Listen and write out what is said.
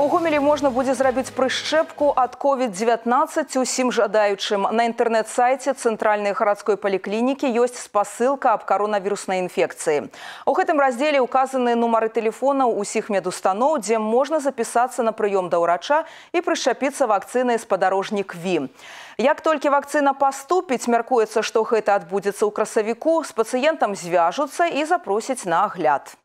У гомелі можна будзе зрабіць прышчэпку ад COVID-19 усім жадаючым. На інтэрнэт-сайце цэнтральнай гарадской паліклінікі ёсць спасылка об коронавіруснай інфекцыі. У гэтым раздзеле указаны нумары тэлефонаў усіх медустаноў, дзе можна запісацца на прыём да ўрача і прышчапіцца вакцынай спадарожнік ВІ. Як толькі вакцына паступіць, мяркуецца, што гэта адбудзецца у красавіку, з пацыентам звяжуцца і запросяць на огляд.